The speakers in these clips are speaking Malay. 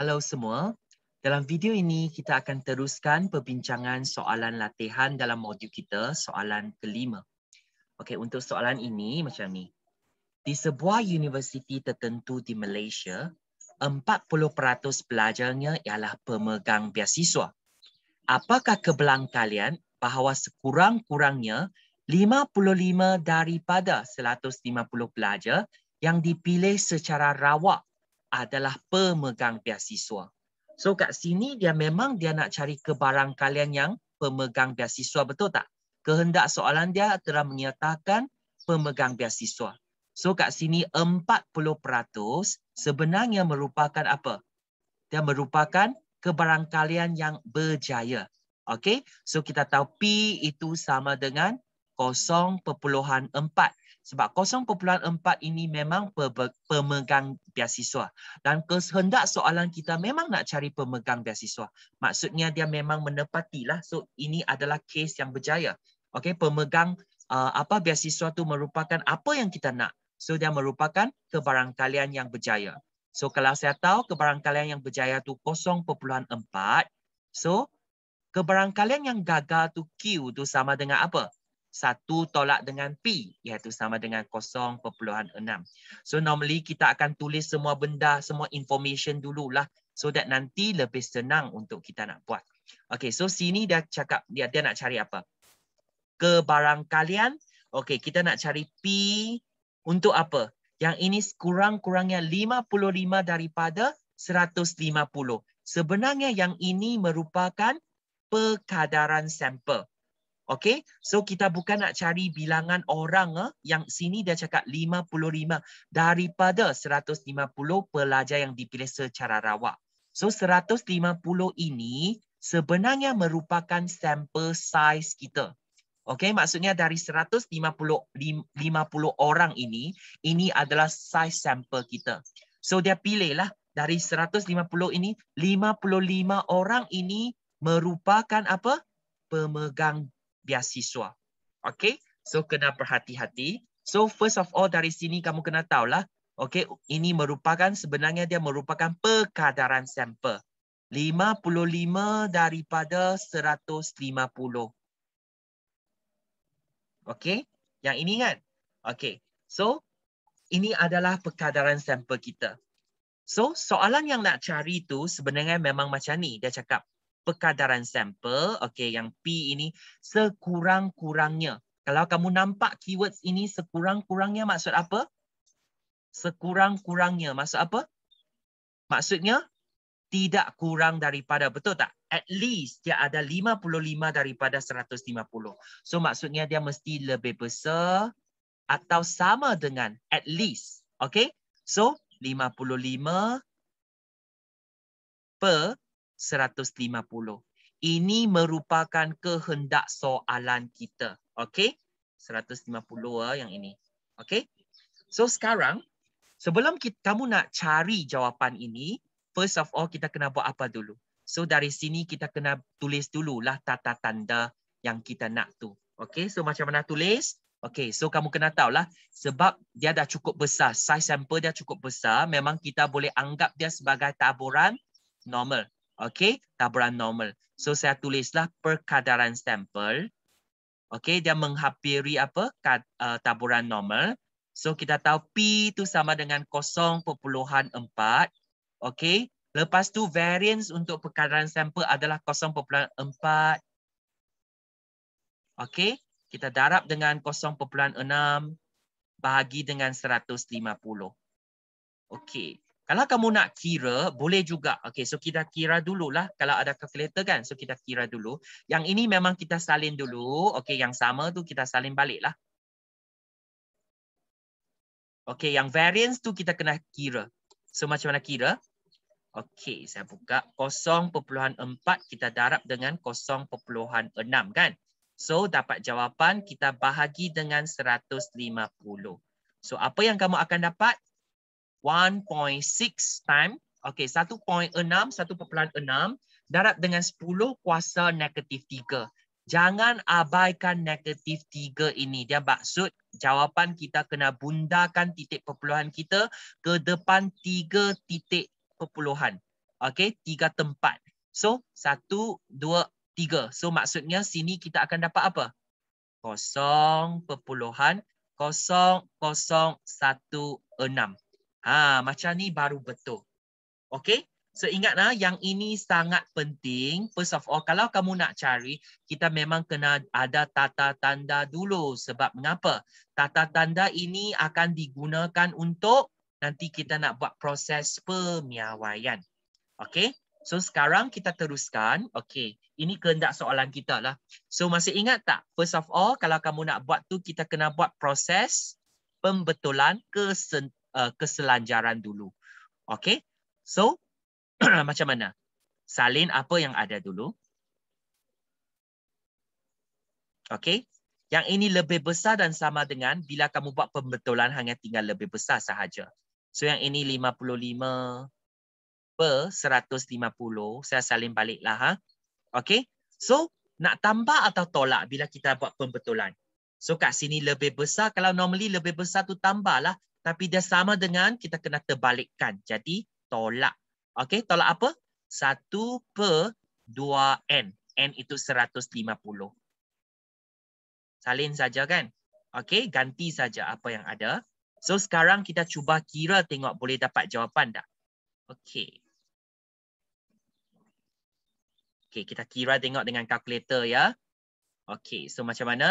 Hello semua. Dalam video ini, kita akan teruskan perbincangan soalan latihan dalam modul kita, soalan kelima. Okey, untuk soalan ini macam ni. Di sebuah universiti tertentu di Malaysia, 40% pelajarnya ialah pemegang beasiswa. Apakah kebelang kalian bahawa sekurang-kurangnya 55 daripada 150 pelajar yang dipilih secara rawak adalah pemegang beasiswa. So kat sini dia memang dia nak cari kebarangkalian yang pemegang beasiswa betul tak? Kehendak soalan dia telah menyatakan pemegang beasiswa. So kat sini 40% sebenarnya merupakan apa? Dia merupakan kebarangkalian yang berjaya. Okay, so kita tahu P itu sama dengan 0.4 sebab 0.4 ini memang pemegang beasiswa dan kehendak soalan kita memang nak cari pemegang beasiswa maksudnya dia memang menepatilah so ini adalah case yang berjaya Okay, pemegang uh, apa beasiswa tu merupakan apa yang kita nak so dia merupakan kebarangkalian yang berjaya so kalau saya tahu kebarangkalian yang berjaya tu 0.4 so kebarangkalian yang gagal tu Q tu sama dengan apa 0.4 satu tolak dengan P iaitu sama dengan 0.6. So normally kita akan tulis semua benda, semua information dululah so that nanti lebih senang untuk kita nak buat. Okay, so sini dia cakap, dia, dia nak cari apa? Kebarangkalian. Okay, kita nak cari P untuk apa? Yang ini kurang-kurangnya 55 daripada 150. Sebenarnya yang ini merupakan perkadaran sampel. Okay, so kita bukan nak cari bilangan orang eh, yang sini dia cakap 55 daripada 150 pelajar yang dipilih secara rawak. So 150 ini sebenarnya merupakan sampel size kita. Okay, maksudnya dari 150 50 orang ini, ini adalah size sampel kita. So dia pilihlah dari 150 ini, 55 orang ini merupakan apa? pemegang biasiswa. Okay, so kena berhati-hati. So first of all dari sini kamu kena tahulah. Okay, ini merupakan sebenarnya dia merupakan perkadaran sampel. 55 daripada 150. Okay, yang ini kan? Okay, so ini adalah perkadaran sampel kita. So, soalan yang nak cari tu sebenarnya memang macam ni. Dia cakap, perkadaran sampel, okay, yang P ini sekurang-kurangnya. Kalau kamu nampak keywords ini sekurang-kurangnya maksud apa? Sekurang-kurangnya maksud apa? Maksudnya tidak kurang daripada, betul tak? At least dia ada 55 daripada 150. So maksudnya dia mesti lebih besar atau sama dengan at least. Okay? So 55 per 150. Ini merupakan kehendak soalan kita. okay? 150 lah yang ini. okay? So sekarang, sebelum kita, kamu nak cari jawapan ini, first of all kita kena buat apa dulu? So dari sini kita kena tulis dulu lah tata tanda yang kita nak tu. okay? So macam mana tulis? Okay, so kamu kena tahu lah sebab dia dah cukup besar, size sampel dia cukup besar, memang kita boleh anggap dia sebagai taburan normal. Okey, taburan normal. So saya tulislah perkadaran sampel. Okey, dia menghampiri apa? Kad, uh, taburan normal. So kita tahu P itu sama dengan 0.4. Okey, lepas tu variance untuk perkadaran sampel adalah 0.4. Okey, kita darab dengan 0.6 bahagi dengan 150. Okey. Kalau kamu nak kira, boleh juga. Okay, so kita kira dulu lah. kalau ada calculator kan. So kita kira dulu. Yang ini memang kita salin dulu. Okay, yang sama tu kita salin balik lah. Okay, yang variance tu kita kena kira. So macam mana kira? Okay, saya buka 0.4 kita darab dengan 0.6 kan. So dapat jawapan kita bahagi dengan 150. So apa yang kamu akan dapat? 0.4. 1.6 time. Okey, 1.6, 1.6 darab dengan 10 kuasa negatif 3. Jangan abaikan negatif 3 ini. Dia maksud jawapan kita kena bundarkan titik perpuluhan kita ke depan tiga titik perpuluhan. Okey, tiga tempat. So, 1, 2, 3. So, maksudnya sini kita akan dapat apa? Kosong, perpuluhan, kosong, kosong, satu, enam. Ha, macam ni baru betul. Okay? So ingatlah yang ini sangat penting. First of all, kalau kamu nak cari, kita memang kena ada tata tanda dulu. Sebab mengapa? Tata tanda ini akan digunakan untuk nanti kita nak buat proses pemiawaian. Okay? So sekarang kita teruskan. Okay. Ini kehendak soalan kita lah. So masih ingat tak? First of all, kalau kamu nak buat tu, kita kena buat proses pembetulan kesen Uh, keselanjaran dulu. Okay, so macam mana? Salin apa yang ada dulu. Okay, yang ini lebih besar dan sama dengan bila kamu buat pembetulan hanya tinggal lebih besar sahaja. So yang ini 55 per 150. Saya salin baliklah. Ha? Okay, so nak tambah atau tolak bila kita buat pembetulan. So kat sini lebih besar. Kalau normally lebih besar tu tambahlah tapi dia sama dengan kita kena terbalikkan. Jadi tolak. Okey, tolak apa? 1 per 2N. N itu 150. Salin saja kan? Okey, ganti saja apa yang ada. So sekarang kita cuba kira tengok boleh dapat jawapan tak? Okey. Okey, kita kira tengok dengan kalkulator ya. Okey, so macam mana?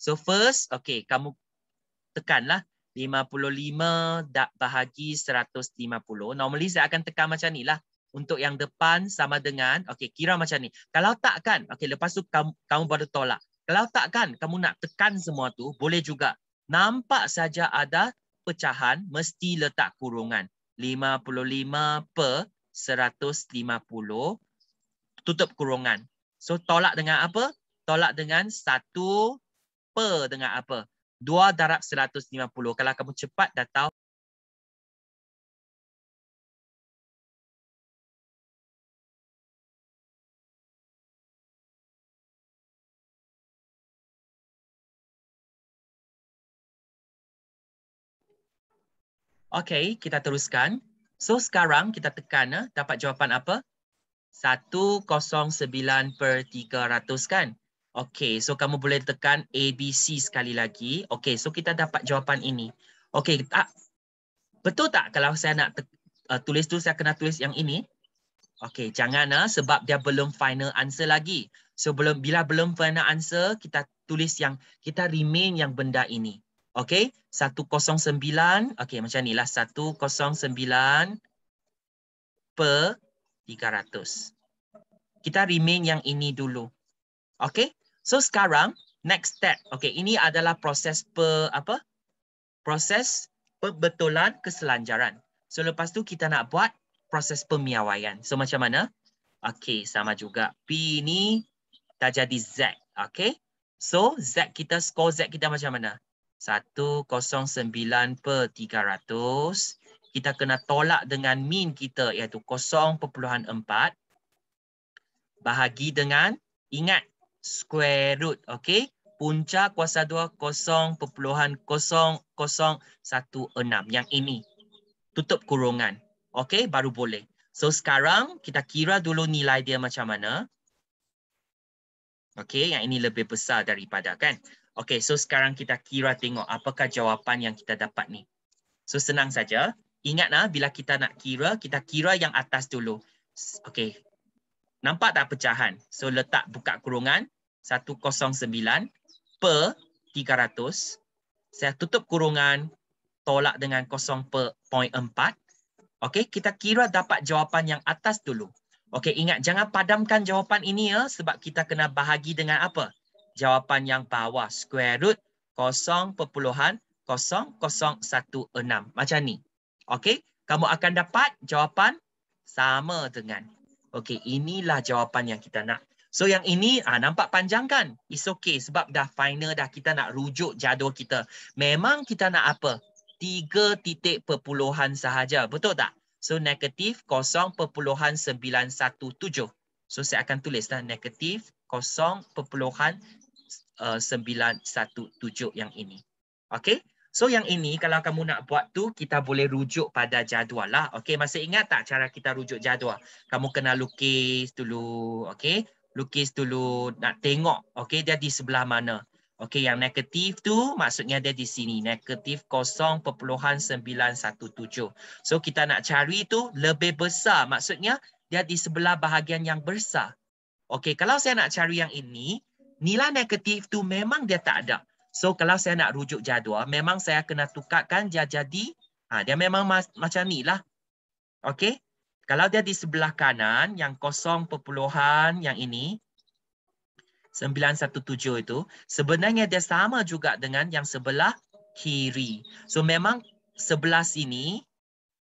So first, okey, kamu tekanlah 55 bahagi 150. Normally saya akan tekan macam ni lah. Untuk yang depan sama dengan, okay, kira macam ni. Kalau tak kan, okay, lepas tu kamu, kamu baru tolak. Kalau tak kan, kamu nak tekan semua tu, boleh juga. Nampak saja ada pecahan, mesti letak kurungan. 55 per 150, tutup kurungan. So, tolak dengan apa? Tolak dengan 1 per dengan apa? dua darab seratus lima puluh. Kalau kamu cepat dah tahu. Okey, kita teruskan. So sekarang kita tekan eh, dapat jawapan apa? 109 per 300 kan? Okay, so kamu boleh tekan A, B, C sekali lagi. Okay, so kita dapat jawapan ini. Okay, tak betul tak kalau saya nak te, uh, tulis tu saya kena tulis yang ini? Okay, jangan lah sebab dia belum final answer lagi. So belum bila belum final answer kita tulis yang kita remain yang benda ini. Okay, satu kosong sembilan. Okay, macam ni lah satu kosong sembilan per tiga ratus. Kita remain yang ini dulu. Okay. So sekarang next step. Okay, ini adalah proses per apa? Proses perbetulan keselanjaran. So lepas tu kita nak buat proses pemiawaian. So macam mana? Okay, sama juga. P ni dah jadi Z. Okay. So Z kita, score Z kita macam mana? 109 per 300. Kita kena tolak dengan mean kita iaitu 0.4. Bahagi dengan, ingat square root. okay? Punca kuasa 2.0.0016. Yang ini. Tutup kurungan. okay? Baru boleh. So sekarang kita kira dulu nilai dia macam mana. okay? Yang ini lebih besar daripada kan. Okay, So sekarang kita kira tengok apakah jawapan yang kita dapat ni. So senang saja. Ingatlah bila kita nak kira, kita kira yang atas dulu. okay? Nampak tak pecahan? So letak buka kurungan 109 per 300. Saya tutup kurungan tolak dengan 0 per 0.4. Okey, kita kira dapat jawapan yang atas dulu. Okey, ingat jangan padamkan jawapan ini ya sebab kita kena bahagi dengan apa? Jawapan yang bawah square root 0.0016 macam ni. Okey, kamu akan dapat jawapan sama dengan 0.0016. Okay, inilah jawapan yang kita nak. So yang ini ah nampak panjang kan? It's okay sebab dah final dah kita nak rujuk jadual kita. Memang kita nak apa? Tiga titik perpuluhan sahaja. Betul tak? So negatif 0.917. So saya akan tulislah negatif 0.917 eh, yang ini. Okay? So yang ini kalau kamu nak buat tu kita boleh rujuk pada jadual lah. Okey, masih ingat tak cara kita rujuk jadual? Kamu kena lukis dulu, okey? Lukis dulu nak tengok, okey dia di sebelah mana. Okey, yang negatif tu maksudnya dia di sini, negatif 0.917. So kita nak cari tu lebih besar, maksudnya dia di sebelah bahagian yang besar. Okey, kalau saya nak cari yang ini, nilai negatif tu memang dia tak ada. So kalau saya nak rujuk jadual, memang saya kena tukarkan dia jadi, ha, dia memang mas, macam ni lah. Okay? Kalau dia di sebelah kanan, yang kosong perpuluhan yang ini, 917 itu, sebenarnya dia sama juga dengan yang sebelah kiri. So memang sebelah sini,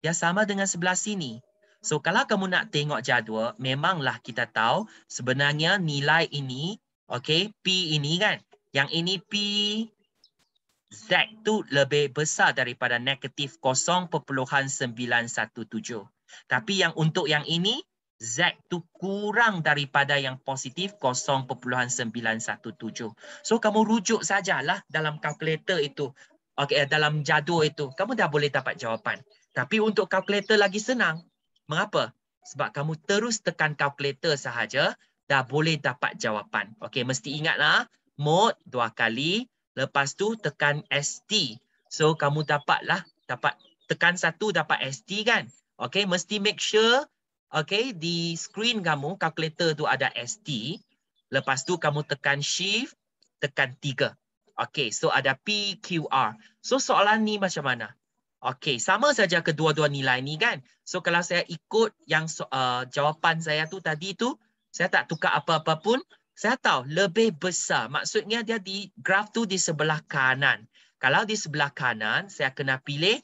dia sama dengan sebelah sini. So kalau kamu nak tengok jadual, memanglah kita tahu sebenarnya nilai ini, okay, P ini kan, yang ini P Z tu lebih besar daripada negatif 0.917. Tapi yang untuk yang ini Z tu kurang daripada yang positif 0.917. So kamu rujuk sajalah dalam kalkulator itu. Okey eh, dalam jadual itu kamu dah boleh dapat jawapan. Tapi untuk kalkulator lagi senang. Mengapa? Sebab kamu terus tekan kalkulator sahaja dah boleh dapat jawapan. Okey mesti ingatlah. Ha? mode dua kali. Lepas tu tekan ST. So kamu dapatlah. Dapat, tekan satu dapat ST kan. Okay. Mesti make sure. Okay. Di screen kamu. Calculator tu ada ST. Lepas tu kamu tekan shift. Tekan tiga. Okay. So ada PQR. So soalan ni macam mana? Okay. Sama saja kedua-dua nilai ni kan. So kalau saya ikut yang uh, jawapan saya tu tadi tu. Saya tak tukar apa-apa pun saya tahu lebih besar. Maksudnya dia di graf tu di sebelah kanan. Kalau di sebelah kanan, saya kena pilih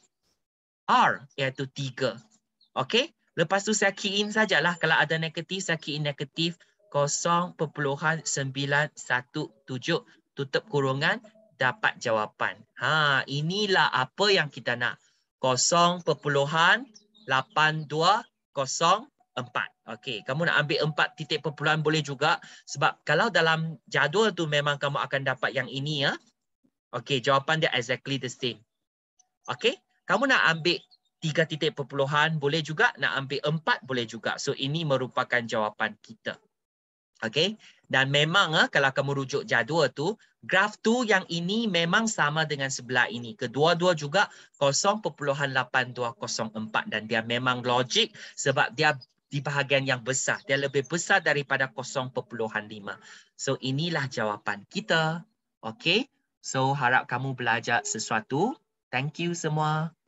R iaitu 3. Okey? Lepas tu saya key in sajalah. Kalau ada negatif, saya key in negatif 0.917. Tutup kurungan, dapat jawapan. Ha, inilah apa yang kita nak. 0.820 empat. Okey, kamu nak ambil empat titik perpuluhan boleh juga sebab kalau dalam jadual tu memang kamu akan dapat yang ini ya. Okey, jawapan dia exactly the same. Okey, kamu nak ambil tiga titik perpuluhan boleh juga, nak ambil empat boleh juga. So ini merupakan jawapan kita. Okey, dan memang eh, kalau kamu rujuk jadual tu, graf tu yang ini memang sama dengan sebelah ini. Kedua-dua juga 0.8204 dan dia memang logik sebab dia di bahagian yang besar. Dia lebih besar daripada 0.5. So inilah jawapan kita. Okay. So harap kamu belajar sesuatu. Thank you semua.